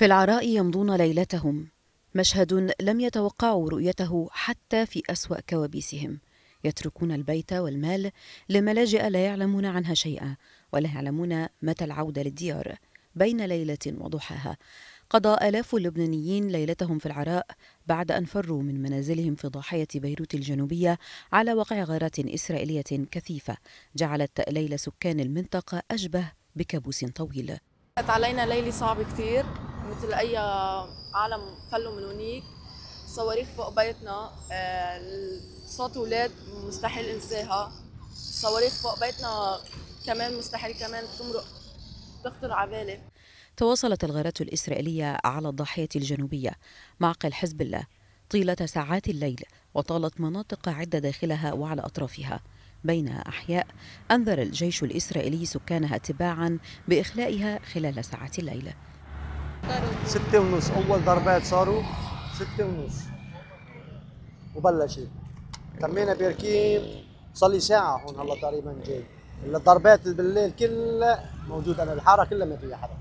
في العراء يمضون ليلتهم مشهد لم يتوقعوا رؤيته حتى في اسوا كوابيسهم يتركون البيت والمال لملاجئ لا يعلمون عنها شيئا ولا يعلمون متى العوده للديار بين ليله وضحاها قضى آلاف اللبنانيين ليلتهم في العراء بعد أن فروا من منازلهم في ضاحية بيروت الجنوبية على وقع غارات إسرائيلية كثيفة جعلت ليل سكان المنطقة أشبه بكابوس طويل علينا ليلة صعبة كثير رحت لاي عالم فلوا من هونيك صواريخ فوق بيتنا آه، صوت اولاد مستحيل انساها صواريخ فوق بيتنا كمان مستحيل كمان تمرق تخطر على بالي تواصلت الغارات الإسرائيلية على الضاحية الجنوبية معقل حزب الله طيلة ساعات الليل وطالت مناطق عدة داخلها وعلى أطرافها بين أحياء أنذر الجيش الإسرائيلي سكانها تباعا بإخلائها خلال ساعات الليل ستة ونص أول ضربات صاروا ستة ونص وبلشت تمينا بيركيم صار لي ساعة هون هلا تقريبا جاي الضربات بالليل كلها موجودة أنا الحارة كلها ما فيها حدا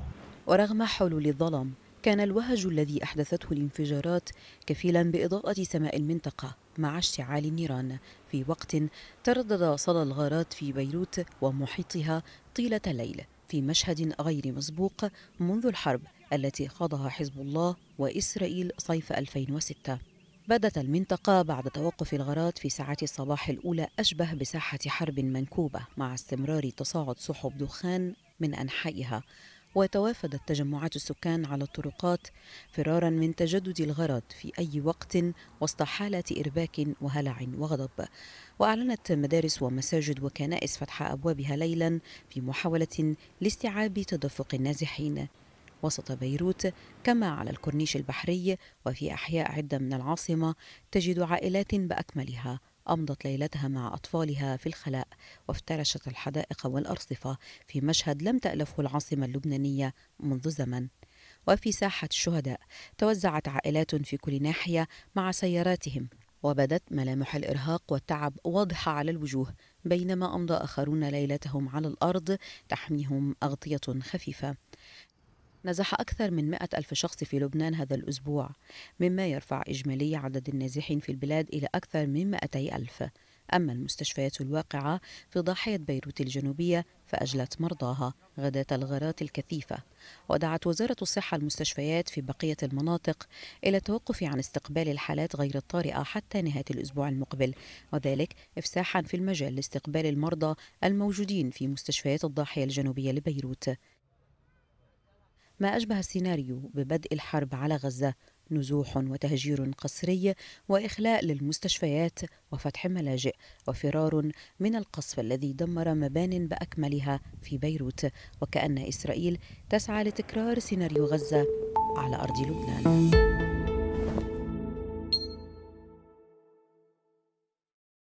ورغم حلول الظلام كان الوهج الذي أحدثته الانفجارات كفيلا بإضاءة سماء المنطقة مع اشتعال النيران في وقت تردد صدى الغارات في بيروت ومحيطها طيلة الليل في مشهد غير مسبوق منذ الحرب التي خاضها حزب الله وإسرائيل صيف 2006 بدت المنطقة بعد توقف الغارات في ساعات الصباح الأولى أشبه بساحة حرب منكوبة مع استمرار تصاعد سحب دخان من أنحائها وتوافدت تجمعات السكان على الطرقات فرارا من تجدد الغرض في أي وقت وسط حالة إرباك وهلع وغضب وأعلنت مدارس ومساجد وكنائس فتح أبوابها ليلا في محاولة لاستيعاب تدفق النازحين وسط بيروت كما على الكورنيش البحري وفي أحياء عدة من العاصمة تجد عائلات بأكملها أمضت ليلتها مع أطفالها في الخلاء وافترشت الحدائق والأرصفة في مشهد لم تألفه العاصمة اللبنانية منذ زمن وفي ساحة الشهداء توزعت عائلات في كل ناحية مع سياراتهم وبدت ملامح الإرهاق والتعب واضحة على الوجوه بينما أمضى آخرون ليلتهم على الأرض تحميهم أغطية خفيفة نزح أكثر من مئة ألف شخص في لبنان هذا الأسبوع مما يرفع إجمالي عدد النازحين في البلاد إلى أكثر من 200 ألف أما المستشفيات الواقعة في ضاحية بيروت الجنوبية فأجلت مرضاها غداة الغارات الكثيفة ودعت وزارة الصحة المستشفيات في بقية المناطق إلى التوقف عن استقبال الحالات غير الطارئة حتى نهاية الأسبوع المقبل وذلك إفساحا في المجال لاستقبال المرضى الموجودين في مستشفيات الضاحية الجنوبية لبيروت ما أشبه السيناريو ببدء الحرب على غزة نزوح وتهجير قسري واخلاء للمستشفيات وفتح ملاجئ وفرار من القصف الذي دمر مبان باكملها في بيروت وكان اسرائيل تسعى لتكرار سيناريو غزه على ارض لبنان